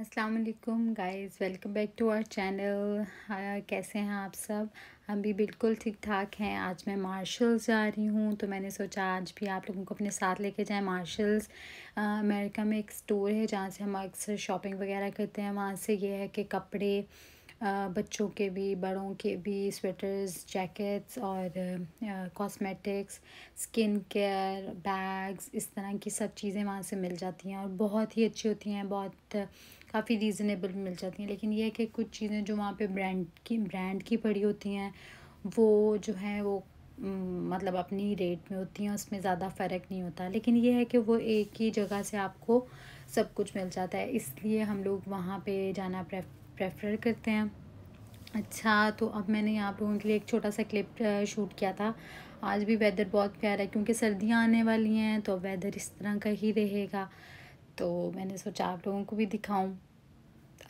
अस्सलाम guys welcome back to our channel कैसे हैं आप सब हम भी बिल्कुल ठीक ठाक हैं आज मैं मार्शल्स जा रही हूँ तो मैंने सोचा आज भी आप लोगों को अपने साथ लेके जाएं मार्शल्स अमेरिका में एक स्टोर है जहाँ से हम अक्सर शॉपिंग वगैरह करते हैं वहाँ से ये है कि कपड़े बच्चों के भी बड़ों के भी स्वेटर्स जैकेट्स और कॉस्मेटिक्स स्किन केयर बैग्स इस तरह की सब चीज़ें वहाँ से मिल जाती हैं और बहुत ही अच्छी होती हैं बहुत काफ़ी रीज़नेबल मिल जाती हैं लेकिन ये है कि कुछ चीज़ें जो वहाँ पे ब्रांड की ब्रांड की पड़ी होती हैं वो जो हैं वो मतलब अपनी रेट में होती हैं उसमें ज़्यादा फ़र्क नहीं होता लेकिन ये है कि वो एक ही जगह से आपको सब कुछ मिल जाता है इसलिए हम लोग वहाँ पर जाना प्रेफर करते हैं अच्छा तो अब मैंने आप लोगों के लिए एक छोटा सा क्लिप शूट किया था आज भी वेदर बहुत प्यारा है क्योंकि सर्दियाँ आने वाली हैं तो वेदर इस तरह का ही रहेगा तो मैंने सोचा आप लोगों को भी दिखाऊं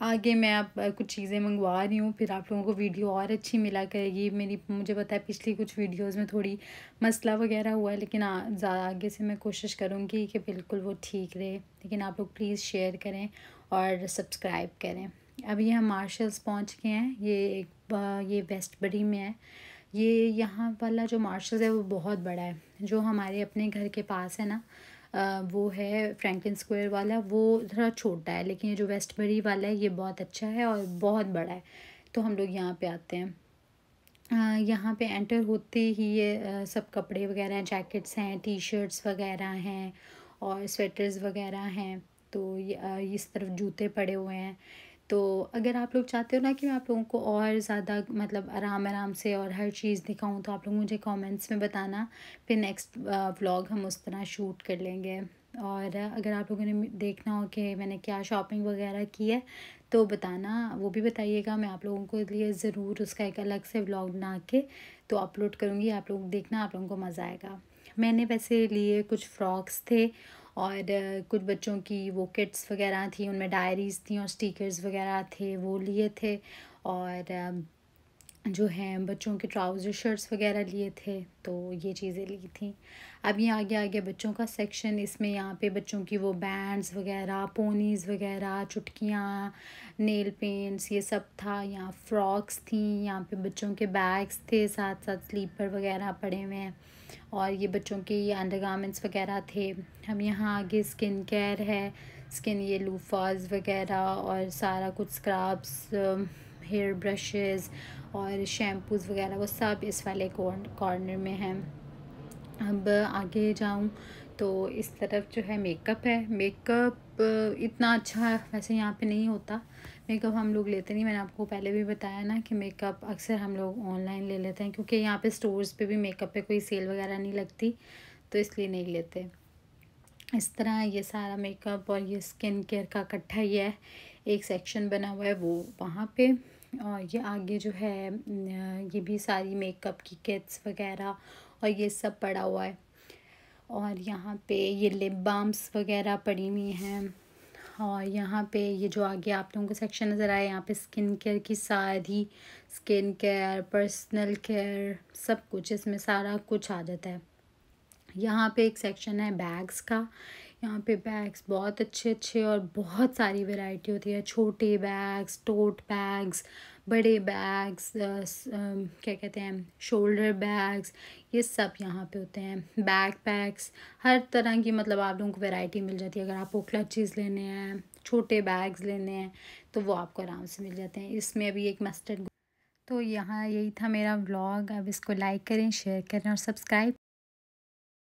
आगे मैं आप कुछ चीज़ें मंगवा रही हूँ फिर आप लोगों को वीडियो और अच्छी मिला करेगी मेरी मुझे पता है पिछली कुछ वीडियोस में थोड़ी मसला वगैरह हुआ है लेकिन ज़्यादा आगे से मैं कोशिश करूँगी कि बिल्कुल वो ठीक रहे लेकिन आप लोग प्लीज़ शेयर करें और सब्सक्राइब करें अभी हम मार्शल्स पहुँच गए हैं ये एक ये वेस्ट बड़ी में है ये यहाँ वाला जो मार्शल्स है वो बहुत बड़ा है जो हमारे अपने घर के पास है ना वो है फ्रैंकलिन स्क्वायर वाला वो थोड़ा छोटा है लेकिन ये जो वेस्टबरी वाला है ये बहुत अच्छा है और बहुत बड़ा है तो हम लोग यहाँ पे आते हैं यहाँ पे एंटर होते ही ये सब कपड़े वगैरह जैकेट्स हैं टी शर्ट्स वगैरह हैं और स्वेटर्स वगैरह हैं तो ये इस तरफ जूते पड़े हुए हैं तो अगर आप लोग चाहते हो ना कि मैं आप लोगों को और ज़्यादा मतलब आराम आराम से और हर चीज़ दिखाऊं तो आप लोग मुझे कमेंट्स में बताना फिर नेक्स्ट व्लॉग हम उस तरह शूट कर लेंगे और अगर आप लोगों ने देखना हो कि मैंने क्या शॉपिंग वगैरह की है तो बताना वो भी बताइएगा मैं आप लोगों के लिए ज़रूर उसका एक अलग से व्लॉग बना के तो अपलोड करूँगी आप लोग देखना आप लोगों को मज़ा आएगा मैंने वैसे लिए कुछ फ्रॉक्स थे और कुछ बच्चों की वो किट्स वगैरह थी उनमें डायरीज़ थी और स्टिकर्स वगैरह थे वो लिए थे और जो हैं बच्चों के ट्राउज़र शर्ट्स वगैरह लिए थे तो ये चीज़ें ली थी अब ये आगे आगे बच्चों का सेक्शन इसमें यहाँ पे बच्चों की वो बैंड्स वगैरह पोनीज़ वगैरह चुटकियाँ नेल पेंट्स ये सब था यहाँ फ्रॉक्स थी यहाँ पे बच्चों के बैग्स थे साथ साथ स्लीपर वगैरह पड़े हुए हैं और ये बच्चों के अंडर अंडरगारमेंट्स वगैरह थे हम यहाँ आगे स्किन केयर है स्किन ये लूफाज वगैरह और सारा कुछ स्क्रब्स हेयर ब्रशेस और शैम्पूज़ वगैरह वो सब इस वाले कॉर्नर में हैं अब आगे जाऊँ तो इस तरफ जो है मेकअप है मेकअप इतना अच्छा वैसे यहाँ पे नहीं होता मेकअप हम लोग लेते नहीं मैंने आपको पहले भी बताया ना कि मेकअप अक्सर हम लोग ऑनलाइन ले लेते हैं क्योंकि यहाँ पे स्टोर्स पे भी मेकअप पे कोई सेल वगैरह नहीं लगती तो इसलिए नहीं लेते इस तरह ये सारा मेकअप और ये स्किन केयर का इकट्ठा ही है एक सेक्शन बना हुआ है वो वहाँ पे और ये आगे जो है ये भी सारी मेकअप की किट्स वगैरह और ये सब पड़ा हुआ है और यहाँ पे ये लिप बाम्स वगैरह पड़ी हुई हैं और यहाँ पे ये जो आगे आप लोगों को सेक्शन नज़र आया यहाँ पे स्किन केयर की सारी स्किन केयर पर्सनल केयर सब कुछ इसमें सारा कुछ आ जाता है यहाँ पे एक सेक्शन है बैग्स का यहाँ पे बैग्स बहुत अच्छे अच्छे और बहुत सारी वैरायटी होती है छोटे बैग्स टोट बैग्स बड़े बैग्स क्या कहते हैं शोल्डर बैग्स ये सब यहाँ पे होते हैं बैग पैक्स हर तरह की मतलब आप लोगों को वैरायटी मिल जाती है अगर आपको क्लचेज़ लेने हैं छोटे बैग्स लेने हैं तो वो आपको आराम से मिल जाते हैं इसमें अभी एक मस्टर्ड तो यहाँ यही था मेरा ब्लॉग अब इसको लाइक करें शेयर करें और सब्सक्राइब